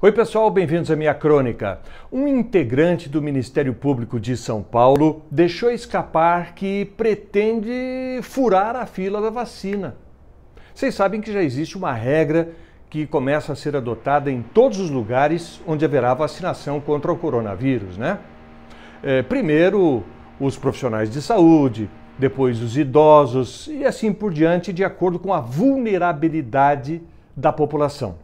Oi, pessoal, bem-vindos à minha crônica. Um integrante do Ministério Público de São Paulo deixou escapar que pretende furar a fila da vacina. Vocês sabem que já existe uma regra que começa a ser adotada em todos os lugares onde haverá vacinação contra o coronavírus, né? É, primeiro, os profissionais de saúde, depois os idosos e assim por diante, de acordo com a vulnerabilidade da população.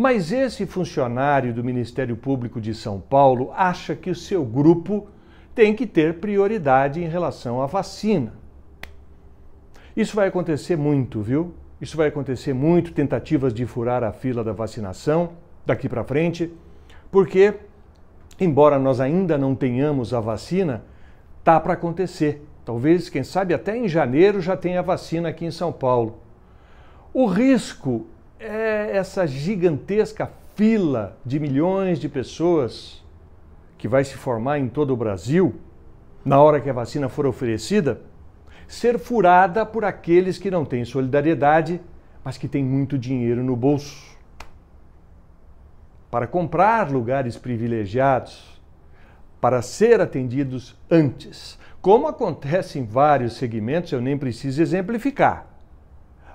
Mas esse funcionário do Ministério Público de São Paulo acha que o seu grupo tem que ter prioridade em relação à vacina. Isso vai acontecer muito, viu? Isso vai acontecer muito, tentativas de furar a fila da vacinação daqui para frente, porque embora nós ainda não tenhamos a vacina, tá para acontecer. Talvez, quem sabe, até em janeiro já tenha a vacina aqui em São Paulo. O risco é essa gigantesca fila de milhões de pessoas que vai se formar em todo o Brasil na hora que a vacina for oferecida ser furada por aqueles que não têm solidariedade, mas que têm muito dinheiro no bolso para comprar lugares privilegiados, para ser atendidos antes, como acontece em vários segmentos, eu nem preciso exemplificar.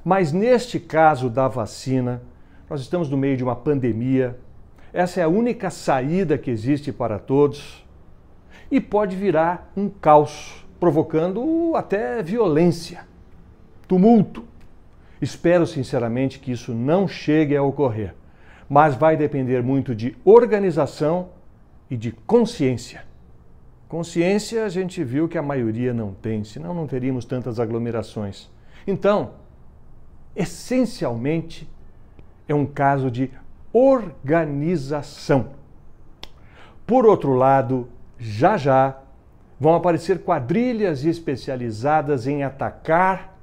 Mas neste caso da vacina, nós estamos no meio de uma pandemia, essa é a única saída que existe para todos e pode virar um caos, provocando até violência, tumulto. Espero sinceramente que isso não chegue a ocorrer, mas vai depender muito de organização e de consciência. Consciência a gente viu que a maioria não tem, senão não teríamos tantas aglomerações. Então, essencialmente é um caso de organização. Por outro lado, já já vão aparecer quadrilhas especializadas em atacar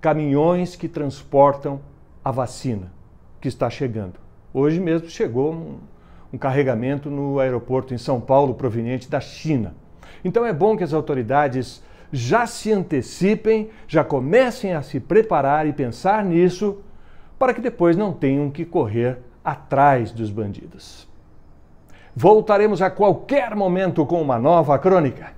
caminhões que transportam a vacina que está chegando. Hoje mesmo chegou um, um carregamento no aeroporto em São Paulo proveniente da China. Então é bom que as autoridades já se antecipem, já comecem a se preparar e pensar nisso, para que depois não tenham que correr atrás dos bandidos. Voltaremos a qualquer momento com uma nova crônica.